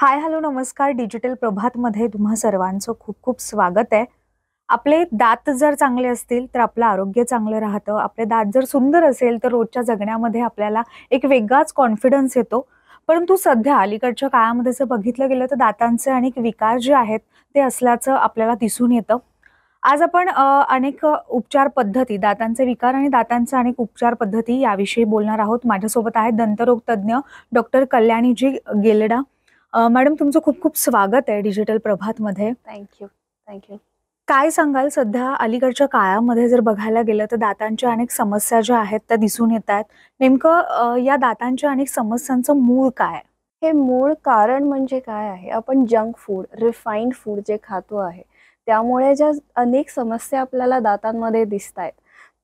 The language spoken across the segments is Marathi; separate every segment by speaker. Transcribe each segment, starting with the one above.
Speaker 1: हाय हॅलो नमस्कार डिजिटल प्रभातमध्ये तुम्हा सर्वांचं खूप खूप स्वागत आहे आपले दात जर चांगले असतील तर आपलं आरोग्य चांगलं राहतं आपले दात जर सुंदर असेल तर रोजच्या जगण्यामध्ये आपल्याला एक वेगळाच कॉन्फिडन्स येतो परंतु सध्या अलीकडच्या काळामध्ये जर बघितलं गेलं तर दातांचे अनेक विकार जे आहेत ते असल्याचं आपल्याला दिसून येतं आज आपण अनेक उपचार पद्धती दातांचे विकार आणि दातांचे अनेक उपचार पद्धती याविषयी बोलणार आहोत माझ्यासोबत आहेत दंतरोगतज्ञ डॉक्टर कल्याणीजी गेलडा मॅडम तुमचं खूप खूप स्वागत आहे डिजिटल प्रभातमध्ये थँक्यू थँक्यू काय सांगाल सध्या अलीकडच्या काळामध्ये जर बघायला गेलं तर दातांच्या अनेक समस्या ज्या आहेत त्या दिसून येत आहेत नेमकं या दातांच्या अनेक समस्यांचं मूळ काय हे मूळ कारण
Speaker 2: म्हणजे काय आहे आपण जंक फूड रिफाईंड फूड जे खातो आहे त्यामुळे ज्या अनेक समस्या आपल्याला दातांमध्ये दिसत आहेत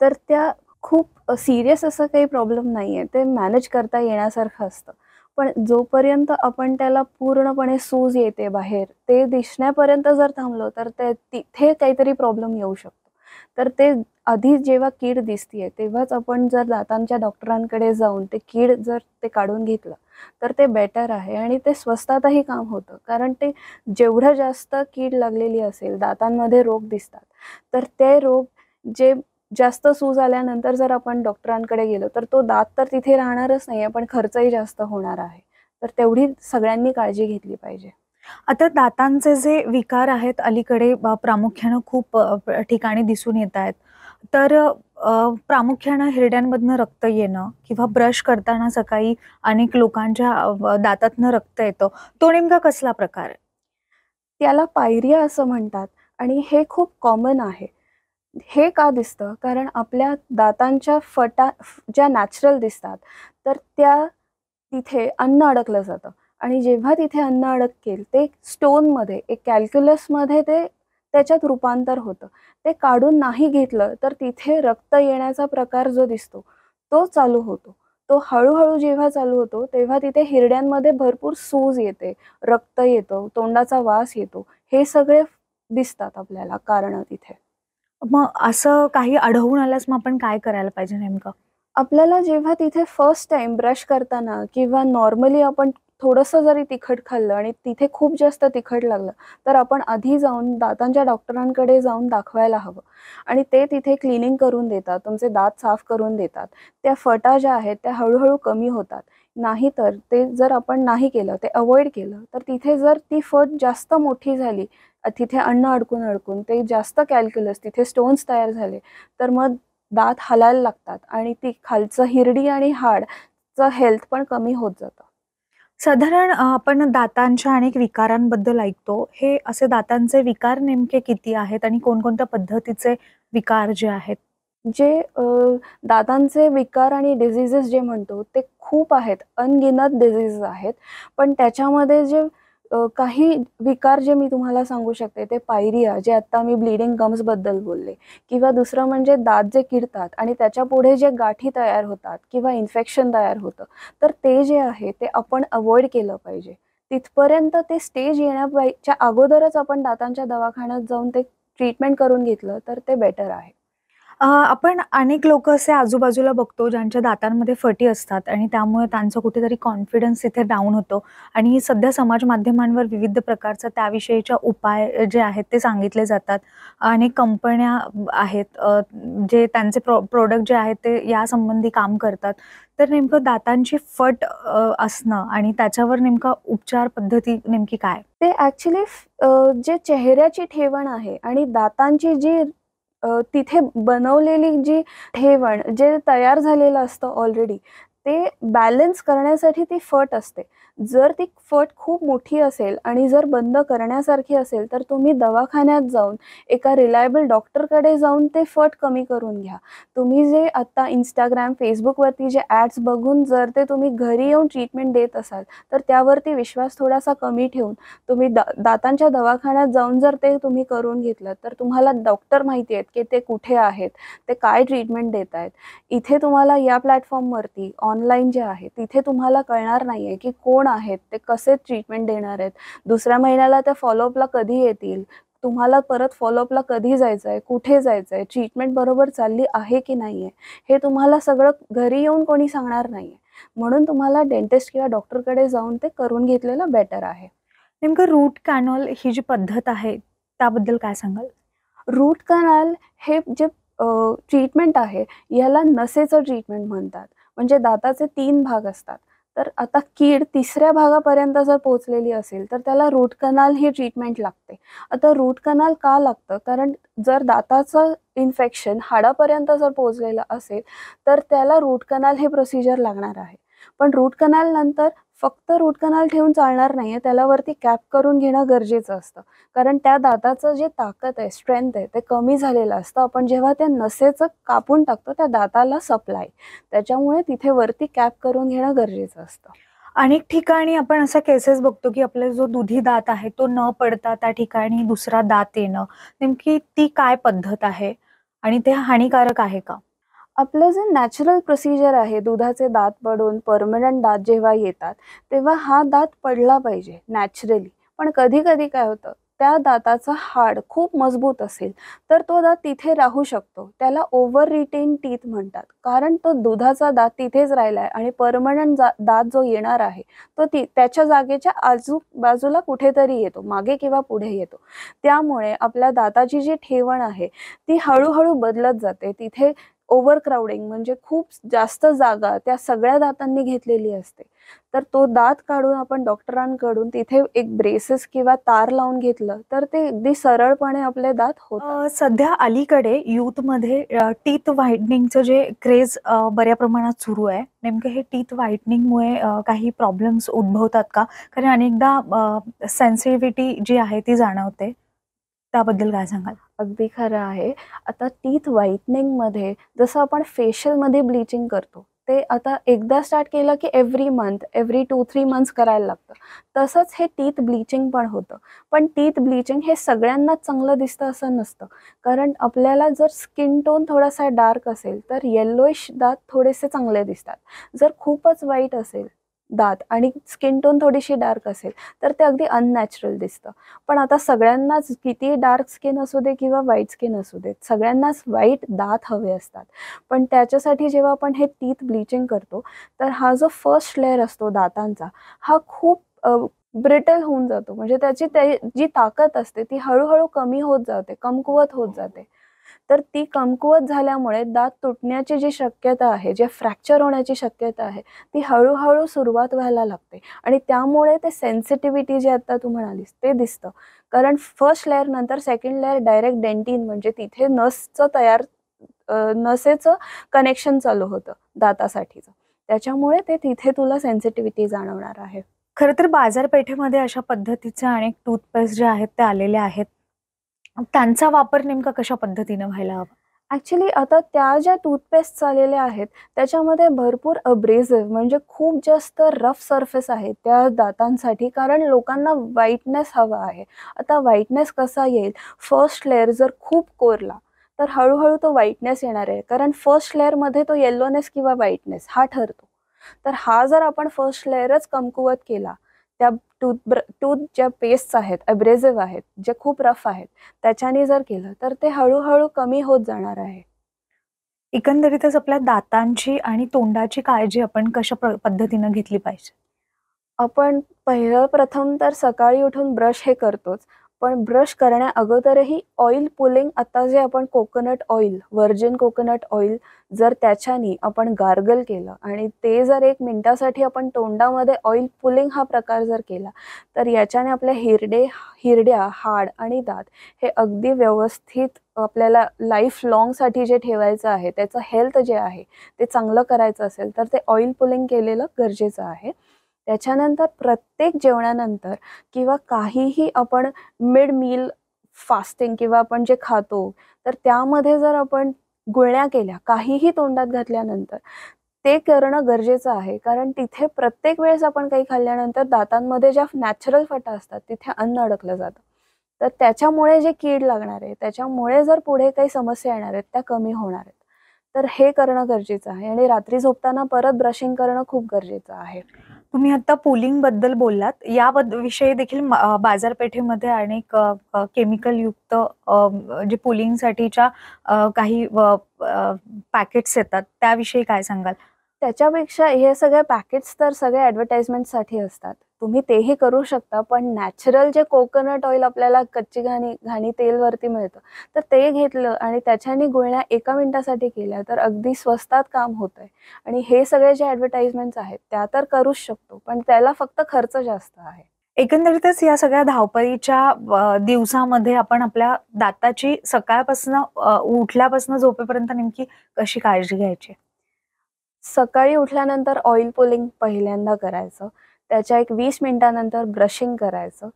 Speaker 2: तर त्या खूप सिरियस असं काही प्रॉब्लेम नाही आहे ते मॅनेज करता येण्यासारखं असतं पण जोपर्यंत आपण त्याला पूर्णपणे सूज येते बाहेर ते दिसण्यापर्यंत जर थांबलो तर ते तिथे काहीतरी प्रॉब्लेम येऊ शकतो तर ते आधी जेव्हा कीड दिसतीये तेव्हाच आपण जर दातांच्या डॉक्टरांकडे जाऊन ते कीड जर ते काढून घेतलं तर ते बेटर आहे आणि ते स्वस्तातही काम होतं कारण ते जेवढं जास्त कीड लागलेली असेल दातांमध्ये रोग दिसतात तर ते रोग जे जास्त सूज आल्यानंतर जर आपण डॉक्टरांकडे गेलो तर तो दात तर तिथे राहणारच नाही पण खर्चही जास्त होणार आहे तर तेवढी सगळ्यांनी काळजी घेतली पाहिजे
Speaker 1: आता दातांचे जे विकार आहेत अलीकडे प्रामुख्यानं खूप ठिकाणी दिसून येत आहेत तर प्रामुख्यानं हिरड्यांमधनं रक्त येणं किंवा ब्रश करताना सकाळी अनेक लोकांच्या दातातनं रक्त येतं तो नेमका कसला प्रकार
Speaker 2: त्याला पायरिया असं म्हणतात आणि हे खूप कॉमन आहे हे का दिसतं कारण आपल्या दातांच्या फटा ज्या नॅचरल दिसतात तर त्या तिथे अन्न अडकलं जातं आणि जेव्हा तिथे अन्न अडकेल ते स्टोनमध्ये एक कॅल्क्युलसमध्ये ते त्याच्यात रूपांतर होतं ते काढून नाही घेतलं तर तिथे रक्त येण्याचा प्रकार जो दिसतो तो चालू होतो तो हळूहळू जेव्हा चालू होतो तेव्हा तिथे हिरड्यांमध्ये भरपूर सूज येते रक्त येतं तोंडाचा वास येतो हे सगळे दिसतात आपल्याला कारण तिथे
Speaker 1: मग असं काही आढळून आल्यास मग आपण काय करायला पाहिजे नेमकं आपल्याला
Speaker 2: जेव्हा तिथे फर्स्ट टाइम ब्रश करताना किंवा नॉर्मली आपण थोडंसं जरी तिखट खाल्लं आणि तिथे खूप जास्त तिखट लागलं तर आपण आधी जाऊन दातांच्या डॉक्टरांकडे जाऊन दाखवायला हवं आणि ते तिथे क्लिनिंग करून देतात तुमचे दात साफ करून देतात त्या फटा ज्या आहेत त्या हळूहळू कमी होतात नाही तर ते जर आपण नाही केलं ते अवॉइड केलं तर तिथे जर ती फट जास्त मोठी झाली तिथे अन्न अडकून अडकून ते जास्त कॅल्क्युलस तिथे स्टोन्स तयार झाले तर मग दात हलायला लागतात आणि ती खालचं हिरडी
Speaker 1: आणि हाडचं हेल्थ पण कमी होत जातं साधारण आपण दातांच्या अनेक विकारांबद्दल ऐकतो हे असे दातांचे विकार नेमके किती आहेत आणि कोणकोणत्या पद्धतीचे विकार जे आहेत जे दादांचे विकार आणि
Speaker 2: डिझिजेस जे म्हणतो ते खूप आहेत अनगिनत डिझिजेस आहेत पण त्याच्यामध्ये जे काही विकार जे मी तुम्हाला सांगू शकते ते पायरिया जे आत्ता मी ब्लिडिंग गम्सबद्दल बोलले किंवा दुसरं म्हणजे दात जे किडतात आणि त्याच्या पुढे जे गाठी तयार होतात किंवा इन्फेक्शन तयार होतं तर ते जे आहे ते आपण अवॉइड केलं पाहिजे तिथपर्यंत ते स्टेज येण्याच्या अगोदरच आपण दातांच्या दवाखान्यात जाऊन ते ट्रीटमेंट करून घेतलं तर ते बेटर आहे
Speaker 1: आपण अनेक लोक असे आजूबाजूला बघतो ज्यांच्या दातांमध्ये फटी असतात आणि त्यामुळे त्यांचं कुठेतरी कॉन्फिडन्स इथे डाऊन होतो आणि सध्या समाज माध्यमांवर विविध प्रकारचा त्याविषयीच्या उपाय जे आहेत ते सांगितले जातात अनेक कंपन्या आहेत जे त्यांचे प्रो प्रोडक्ट जे आहेत ते यासंबंधी काम करतात तर नेमकं दातांची फट असणं आणि त्याच्यावर नेमका उपचार पद्धती नेमकी काय
Speaker 2: ते ॲक्च्युली जे चेहऱ्याची ठेवण आहे आणि दातांची जी तिथे बनवलेली जी ठेवण जे तयार झालेलं असतं ऑलरेडी ते बॅलन्स करण्यासाठी ती फट असते जर ती फट खूप मोठी असेल आणि जर बंद करण्यासारखी असेल तर तुम्ही दवाखान्यात जाऊन एका रिलायबल डॉक्टरकडे जाऊन ते फट कमी करून घ्या तुम्ही जे आत्ता इंस्टाग्राम फेसबुकवरती जे ॲड्स बघून जर ते तुम्ही घरी येऊन ट्रीटमेंट देत असाल तर त्यावरती विश्वास थोडासा कमी ठेवून तुम्ही दा दातांच्या दवाखान्यात जाऊन जर ते तुम्ही करून घेतलं तर तुम्हाला डॉक्टर माहिती आहेत की ते कुठे आहेत ते काय ट्रीटमेंट देत आहेत इथे तुम्हाला या प्लॅटफॉर्मवरती ऑनलाईन जे आहे तिथे तुम्हाला कळणार नाही आहे की कोण कोण आहेत ते कसे ट्रीटमेंट देणार आहेत दुसऱ्या महिन्याला त्या फॉलोअपला कधी येतील तुम्हाला परत फॉलोअपला कधी जायचं आहे कुठे जायचं आहे ट्रीटमेंट बरोबर चालली आहे की नाही आहे हे तुम्हाला सगळं घरी येऊन कोणी सांगणार नाही म्हणून तुम्हाला डेंटिस्ट किंवा डॉक्टरकडे जाऊन ते करून घेतलेलं बेटर आहे
Speaker 1: नेमकं रूट कॅनॉल ही जी पद्धत आहे त्याबद्दल काय सांगाल रूट
Speaker 2: कॅनॉल हे जे ट्रीटमेंट आहे याला नसेचं ट्रीटमेंट म्हणतात म्हणजे दाताचे तीन भाग असतात तर आता कीड तिसऱ्या भागापर्यंत जर पोहोचलेली असेल तर त्याला रूट कनाल ही ट्रीटमेंट लागते आता रूट कनाल का लागतं कारण जर दाताचं इन्फेक्शन हाडापर्यंत जर पोहोचलेलं असेल तर त्याला रूट कनाल हे प्रोसिजर लागणार आहे पण रूट कनाल नंतर फक्त रूट कनाल ठेवून चालणार नाही आहे त्याला वरती कॅप करून घेणं गरजेचं असतं कारण त्या दाताचं जे ताकद आहे स्ट्रेंथ आहे ते कमी झालेलं असतं आपण जेव्हा ते नसेचं कापून टाकतो त्या दाताला सप्लाय त्याच्यामुळे
Speaker 1: तिथे वरती कॅप करून घेणं गरजेचं असतं अनेक ठिकाणी आपण असा केसेस बघतो की आपला जो दुधी दात आहे तो न पडता त्या ठिकाणी दुसरा दात येणं नेमकी ती काय पद्धत आहे आणि ते हानिकारक आहे का
Speaker 2: आपलं जे नॅचरल प्रोसिजर आहे दुधाचे दात पडून परमनंट दात जेव्हा येतात तेव्हा हा दात पडला पाहिजे नॅचरली पण कधी कधी काय होतं त्या दाताचा हाड खूप मजबूत असेल तर तो दात तिथे राहू शकतो त्याला ओव्हर रिटेन टीथ म्हणतात कारण तो दुधाचा दात तिथेच राहिला आहे आणि परमनंट जा दात जो येणार आहे तो ती त्याच्या जागेच्या आजू बाजूला कुठेतरी येतो मागे किंवा पुढे येतो त्यामुळे आपल्या दाताची जी ठेवण आहे ती हळूहळू बदलत जाते तिथे ओव्हर क्राऊडिंग म्हणजे खूप जास्त जागा त्या सगळ्या दातांनी घेतलेली असते तर तो दात काढून आपण डॉक्टरांकडून तिथे
Speaker 1: एक ब्रेसेस किंवा तार लावून घेतलं तर ते अगदी सरळपणे आपले दात होत सध्या अलीकडे मध्ये टीथ व्हाईटनिंगचं जे क्रेज बऱ्या प्रमाणात सुरू आहे नेमकं हे टीथ व्हाइटनिंगमुळे काही प्रॉब्लेम्स उद्भवतात का कारण अनेकदा सेन्सिटिव्हिटी जी आहे ती जाणवते त्याबद्दल काय सांगाल अगदी खरं
Speaker 2: आहे आता टीथ व्हाईटनिंगमध्ये जसं आपण फेशियलमध्ये ब्लिचिंग करतो ते आता एकदा स्टार्ट केलं की every month every two three months करायला लागतं तसंच हे टीथ ब्लिचिंग पण होतं पण टीथ ब्लिचिंग हे सगळ्यांनाच चांगलं दिसतं असं नसतं कारण आपल्याला जर स्किन टोन थोडासा डार्क असेल तर येल्लोइश दात थोडेसे चांगले दिसतात जर खूपच वाईट असेल दात आणि स्किन टोन थोडीशी डार्क असेल तर ते अगदी अननॅचरल दिसतं पण आता सगळ्यांनाच कितीही डार्क स्किन असू दे किंवा व्हाईट स्किन असू दे सगळ्यांनाच व्हाईट दात हवे असतात पण त्याच्यासाठी जेव्हा आपण हे टीथ ब्लिचिंग करतो तर हा जो फर्स्ट लेअर असतो दातांचा हा खूप ब्रिटल होऊन जातो म्हणजे त्याची जी ताकद असते ती हळूहळू कमी होत जाते कमकुवत होत जाते तर ती कमकुवत झाल्यामुळे दात तुटण्याची जी शक्यता आहे जे फ्रॅक्चर होण्याची शक्यता आहे ती हळूहळू सुरुवात व्हायला लागते आणि त्यामुळे ते सेन्सिटिव्हिटी जे आता तू म्हणालीस ते दिसतं कारण फर्स्ट लेअर नंतर सेकंड लेअर डायरेक्ट डेंटिन म्हणजे तिथे नसचं तयार नसेचं कनेक्शन चालू होतं दातासाठीचं त्याच्यामुळे
Speaker 1: ते तिथे तुला सेन्सिटिव्हिटी जाणवणार आहे खरं तर बाजारपेठेमध्ये अशा पद्धतीचे अनेक टूथपेस्ट जे आहेत ते आलेले आहेत त्यांचा वापर नेमका कशा पद्धतीने व्हायला हवा
Speaker 2: ऍक्च्युली आता त्या ज्या टूथपेस्ट चाललेल्या आहेत त्याच्यामध्ये भरपूर अब्रेझिव्ह म्हणजे खूप जास्त रफ सरफेस आहे त्या दातांसाठी कारण लोकांना व्हाईटनेस हवा आहे आता व्हाईटनेस कसा येईल फर्स्ट लेअर जर खूप कोरला तर हळूहळू तो व्हाईटनेस येणार आहे कारण फर्स्ट लेअरमध्ये तो येल्लोनेस किंवा व्हाईटनेस हा ठरतो तर हा जर आपण फर्स्ट लेअरच कमकुवत केला त्या टूथ ब्र टूथ ज्या पेस्ट्स आहेत अब्रेझिव्ह आहेत जे खूप रफ आहेत त्याच्याने जर केलं तर ते हळूहळू
Speaker 1: कमी होत जाणार आहे एकंदरीतच आपल्या दातांची आणि तोंडाची काळजी आपण कशा प्र पद्धतीनं घेतली पाहिजे आपण पहिलं प्रथम तर
Speaker 2: सकाळी उठून ब्रश हे करतोच पण ब्रश करण्या अगोदरही ऑइल पुलिंग आता जे आपण coconut oil virgin coconut oil जर त्याच्यानी आपण गार्गल केलं आणि ते जर एक मिनटासाठी आपण तोंडामध्ये ऑइल पुलिंग हा प्रकार जर केला तर याच्याने आपल्या हिरडे हिरड्या हाड आणि दात हे अगदी व्यवस्थित आपल्याला लाईफ लॉंगसाठी जे ठेवायचं आहे त्याचं हेल्थ जे आहे ते चांगलं करायचं असेल तर ते ऑइल पुलिंग केलेलं गरजेचं आहे त्याच्यानंतर प्रत्येक जेवणानंतर किंवा काहीही आपण मिड मील फास्टिंग किंवा आपण जे खातो तर त्यामध्ये जर आपण गुळण्या केल्या काहीही तोंडात घातल्यानंतर ते करणं गरजेचं आहे कारण तिथे प्रत्येक वेळेस आपण काही खाल्ल्यानंतर दातांमध्ये ज्या नॅचरल फटा असतात तिथे अन्न अडकलं जातं तर त्याच्यामुळे जे कीड लागणार आहे त्याच्यामुळे जर पुढे काही समस्या येणार आहेत त्या कमी होणार आहेत तर हे करणं गरजेचं आहे आणि रात्री झोपताना परत
Speaker 1: ब्रशिंग करणं खूप गरजेचं आहे तुम्ही आता पोलिंग बद्दल बोललात या विषयी देखील बाजारपेठेमध्ये अनेक केमिकल युक्त जे पोलिंगसाठीच्या काही पॅकेट्स येतात त्याविषयी काय सांगाल
Speaker 2: त्याच्यापेक्षा हे सगळे पॅकेट्स तर सगळे ॲडव्हर्टाइजमेंटसाठी असतात तुम्ही तेही करू शकता पण नॅचरल जे कोकोनट ऑइल आपल्याला कच्ची घाणी घाणी तेलवरती मिळतं तर ते घेतलं आणि त्याच्याने गुळण्या एका मिनिटासाठी केल्या तर अगदी स्वस्तात काम होत आहे आणि हे सगळे जे ॲडव्हर्टाईजमेंट्स आहेत त्या तर करूच शकतो पण त्याला फक्त खर्च जास्त आहे
Speaker 1: एकंदरीतच या सगळ्या धावपळीच्या दिवसामध्ये आपण आपल्या दाताची सकाळपासून उठल्यापासून झोपेपर्यंत नेमकी कशी काळजी घ्यायची सकाळी
Speaker 2: उठल्यानंतर ऑइल पोलिंग पहिल्यांदा करायचं त्याच्या एक वीस मिनटानंतर ब्रशिंग करायचं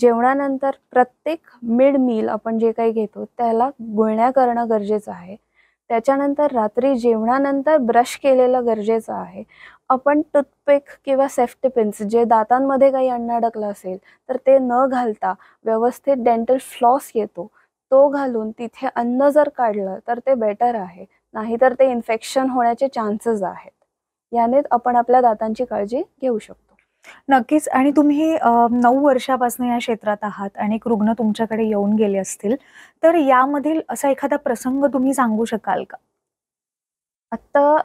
Speaker 2: जेवणानंतर प्रत्येक मिड मील आपण जे काही घेतो त्याला गुळण्या करणं गरजेचं आहे त्याच्यानंतर रात्री जेवणानंतर ब्रश केलेलं गरजेचं आहे आपण टूथपिक किंवा सेफ्टी पिन्स जे दातांमध्ये काही अन्न अडकलं असेल तर ते न घालता व्यवस्थित डेंटल फ्लॉस येतो तो घालून तिथे अन्न जर काढलं तर ते बेटर आहे नाहीतर ते इन्फेक्शन होण्याचे चान्सेस आहेत
Speaker 1: याने आपण आपल्या दातांची काळजी घेऊ शकतो नक्कीच आणि तुम्ही नऊ वर्षापासून या क्षेत्रात आहात आणि एक रुग्ण तुमच्याकडे येऊन गेले असतील तर यामधील असा एखादा प्रसंग तुम्ही सांगू शकाल का
Speaker 2: आत्ता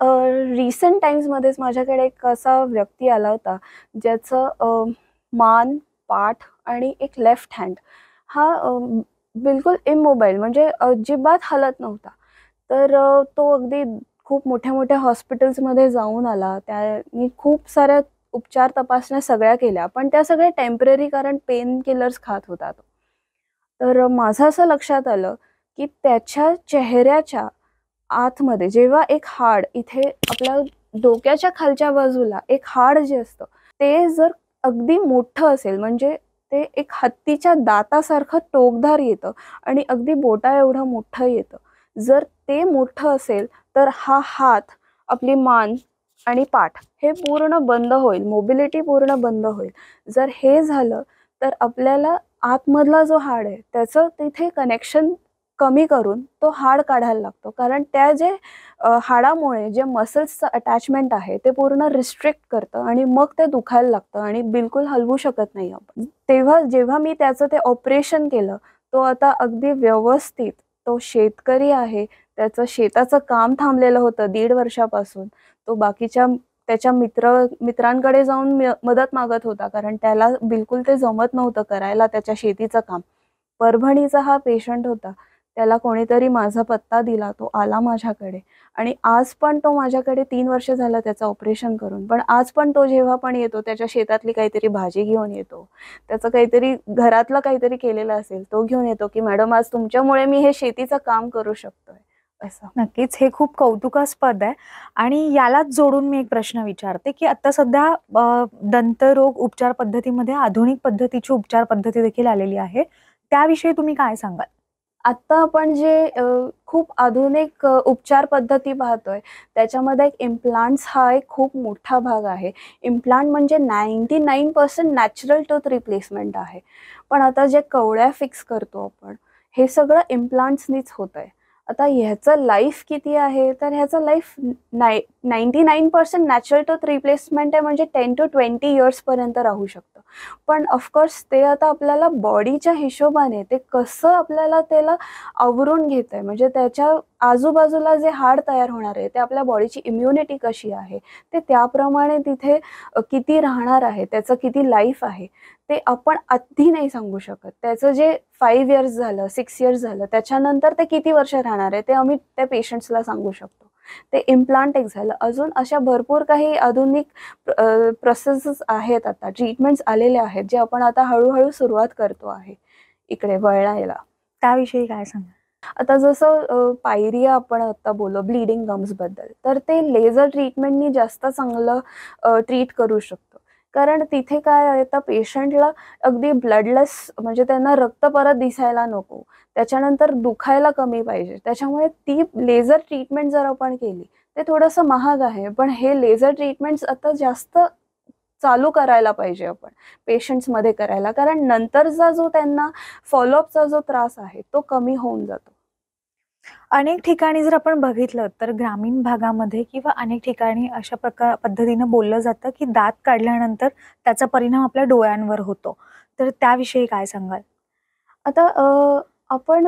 Speaker 2: रिसेंट टाइम्समध्येच माझ्याकडे एक असा व्यक्ती आला होता ज्याचं मान पाठ आणि एक लेफ्ट हँड हा बिलकुल इमोबाईल म्हणजे अजिबात हलत नव्हता तर तो अगदी खूप मोठ्या मोठ्या हॉस्पिटल्समध्ये जाऊन आला त्यांनी खूप साऱ्या उपचार तपासण्या सगळ्या केल्या पण त्या सगळ्या टेम्पररी कारण पेन किलर्स खात होता तो तर माझं असं लक्षात आलं की त्याच्या चेहऱ्याच्या आतमध्ये जेव्हा एक हाड इथे आपल्या डोक्याच्या खालच्या बाजूला एक हाड जे असतं ते जर अगदी मोठं असेल म्हणजे ते एक हत्तीच्या दातासारखं टोकदार येतं आणि अगदी बोटा एवढं मोठं येतं जर ते मोठं असेल तर हा हात आपली मान आणि पाठ हे पूर्ण बंद होईल मोबिलिटी पूर्ण बंद होईल जर हे झालं तर आपल्याला आतमधला जो हाड आहे त्याचं तिथे कनेक्शन कमी करून तो हाड काढायला लागतो कारण त्या जे हाडामुळे जे मसल्सचं अटॅचमेंट आहे ते पूर्ण रिस्ट्रिक्ट करतं आणि मग ते दुखायला लागतं आणि बिलकुल हलवू शकत नाही आपण तेव्हा जेव्हा मी त्याचं ते ऑपरेशन केलं तो आता अगदी व्यवस्थित तो शेतकरी आहे त्याचं शेताचं काम थांबलेलं होतं दीड वर्षापासून तो बाकीच्या त्याच्या मित्र मित्रांकडे जाऊन मदत मागत होता कारण त्याला बिलकुल ते जमत नव्हतं करायला त्याच्या शेतीचं काम परभणीचा हा पेशंट होता त्याला कोणीतरी माझा पत्ता दिला तो आला माझ्याकडे आणि आज पण तो माझ्याकडे तीन वर्ष झालं त्याचं ऑपरेशन करून पण आज पण तो जेव्हा पण येतो त्याच्या शेतातली काहीतरी भाजी घेऊन येतो त्याचं काहीतरी घरातलं काहीतरी केलेलं असेल तो घेऊन येतो की मॅडम आज तुमच्यामुळे मी हे शेतीचं काम करू शकतोय
Speaker 1: असं नक्कीच हे खूप कौतुकास्पद आहे आणि यालाच जोडून मी एक प्रश्न विचारते की आता सध्या दंतरोग उपचार पद्धतीमध्ये आधुनिक पद्धतीची उपचार पद्धती देखील आलेली आहे त्याविषयी तुम्ही काय सांगाल आत्ता आपण जे
Speaker 2: खूप आधुनिक उपचार पद्धती पाहतोय त्याच्यामध्ये एक इम्प्लांट्स हा एक खूप मोठा भाग आहे इम्प्लांट म्हणजे ninety nine percent natural tooth replacement आहे पण आता जे कवड्या फिक्स करतो आपण हे सगळं इम्प्लांट्सनीच होतं आहे आता ह्याचं लाईफ किती आहे तर ह्याचं लाईफ नाय ninety nine percent natural tooth replacement आहे म्हणजे टेन टू ट्वेंटी इयर्सपर्यंत राहू शकतं पण ऑफकोर्स ते आता आपल्याला बॉडीच्या हिशोबाने ते कसं आपल्याला त्याला आवरून घेतं आहे म्हणजे त्याच्या आजूबाजूला जे हाड तयार होणार आहे ते आपल्या बॉडीची इम्युनिटी कशी आहे ते त्याप्रमाणे तिथे किती राहणार आहे त्याचं किती लाईफ आहे ते आपण आधी नाही सांगू शकत त्याचं जे फाईव्ह इयर्स झालं सिक्स इयर्स झालं त्याच्यानंतर ते किती वर्ष राहणार आहे ते आम्ही त्या पेशंट्सला सांगू शकतो ते इम्प्लांट एक झालं अजून अशा भरपूर काही आधुनिक प्रोसेस आहेत आता ट्रीटमेंट्स आलेले आहेत जे आपण आता हळूहळू सुरुवात करतो आहे इकडे वळणायला त्याविषयी काय सांगा आता जसं पायरी आपण आता बोलो ब्लिडिंग बद्दल तर ते लेझर ट्रीटमेंटनी जास्त चांगलं ट्रीट करू शकतो कारण तिथे काय आहे तर पेशंटला अगदी ब्लडलेस म्हणजे त्यांना रक्त परत दिसायला नको त्याच्यानंतर दुखायला कमी पाहिजे त्याच्यामुळे ती लेझर ट्रीटमेंट जर आपण केली ते थोडंसं महाग आहे पण हे लेझर ट्रीटमेंट्स आता जास्त चालू करायला पाहिजे आपण पेशंट्समध्ये करायला कारण
Speaker 1: नंतरचा जो त्यांना फॉलोअपचा जो त्रास आहे तो कमी होऊन जातो अनेक ठिकाणी जर आपण बघितलं तर ग्रामीण भागामध्ये किंवा अनेक ठिकाणी अशा प्रकार पद्धतीनं बोललं जातं की दात काढल्यानंतर त्याचा परिणाम आपल्या डोळ्यांवर होतो तर त्याविषयी काय सांगाल आता आपण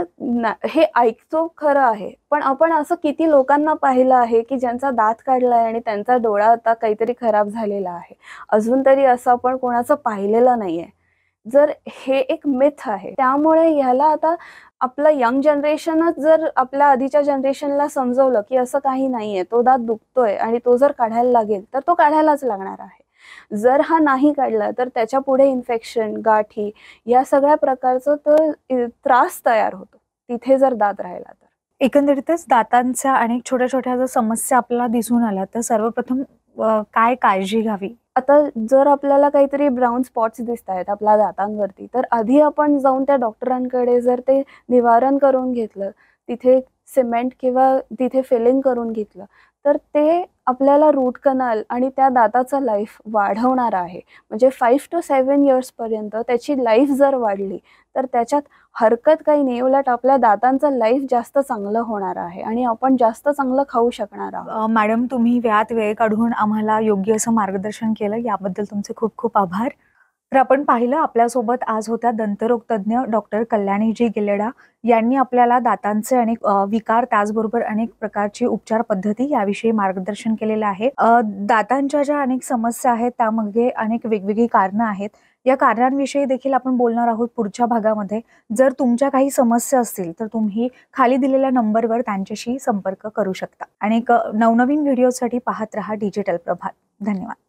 Speaker 1: हे ऐकतो
Speaker 2: खरं आहे पण आपण असं किती लोकांना पाहिलं आहे की ज्यांचा दात काढला आहे आणि त्यांचा डोळा आता काहीतरी खराब झालेला आहे अजून तरी असं आपण कोणाचं पाहिलेलं नाही आहे जर हे एक मिथ आहे त्यामुळे ह्याला आता आपलं यंग जनरेशनच जर आपल्या आधीच्या जनरेशनला समजवलं की असं काही आहे तो दात दुखतोय आणि तो जर काढायला लागेल तर तो काढायलाच लागणार आहे जर हा नाही काढला तर त्याच्या पुढे इन्फेक्शन गाठी
Speaker 1: या सगळ्या प्रकारचं तर त्रास तयार होतो तिथे जर दात राहिला तर एकंदरीतच दातांच्या अनेक छोट्या छोट्या जर समस्या आपल्याला दिसून आल्या तर सर्वप्रथम काय काळजी घ्यावी आता जर आपल्याला काहीतरी ब्राऊन स्पॉट्स दिसत आहेत आपल्या दातांवरती
Speaker 2: तर आधी आपण जाऊन त्या डॉक्टरांकडे जर ते निवारण करून घेतलं तिथे सिमेंट किंवा तिथे फिलिंग करून घेतलं तर ते आपल्याला रूट कनाल आणि त्या दाताचा लाईफ वाढवणार आहे म्हणजे फाईव्ह टू सेवन इयर्सपर्यंत त्याची लाईफ जर वाढली तर त्याच्यात हरकत काही नाही उलट आपल्या दातांचा लाईफ जास्त चांगलं
Speaker 1: होणार आहे आणि आपण जास्त चांगलं खाऊ शकणार आहोत मॅडम तुम्ही व्यात वेळ काढून आम्हाला योग्य असं मार्गदर्शन केलं याबद्दल तुमचे खूप खूप आभार तर आपण पाहिलं आपल्यासोबत आज होत्या दंतरोग तज्ज्ञ डॉक्टर कल्याणीजी गिलेडा यांनी आपल्याला दातांचे अनेक विकार त्याचबरोबर अनेक प्रकारची उपचार पद्धती याविषयी मार्गदर्शन केलेलं आहे दातांच्या ज्या अनेक समस्या आहेत त्यामध्ये अनेक वेगवेगळी कारणं आहेत या कारणांविषयी देखील आपण बोलणार आहोत पुढच्या भागामध्ये जर तुमच्या काही समस्या असतील तर तुम्ही खाली दिलेल्या नंबरवर त्यांच्याशी संपर्क करू शकता आणि एक नवनवीन व्हिडिओसाठी पाहत रहा डिजिटल प्रभात धन्यवाद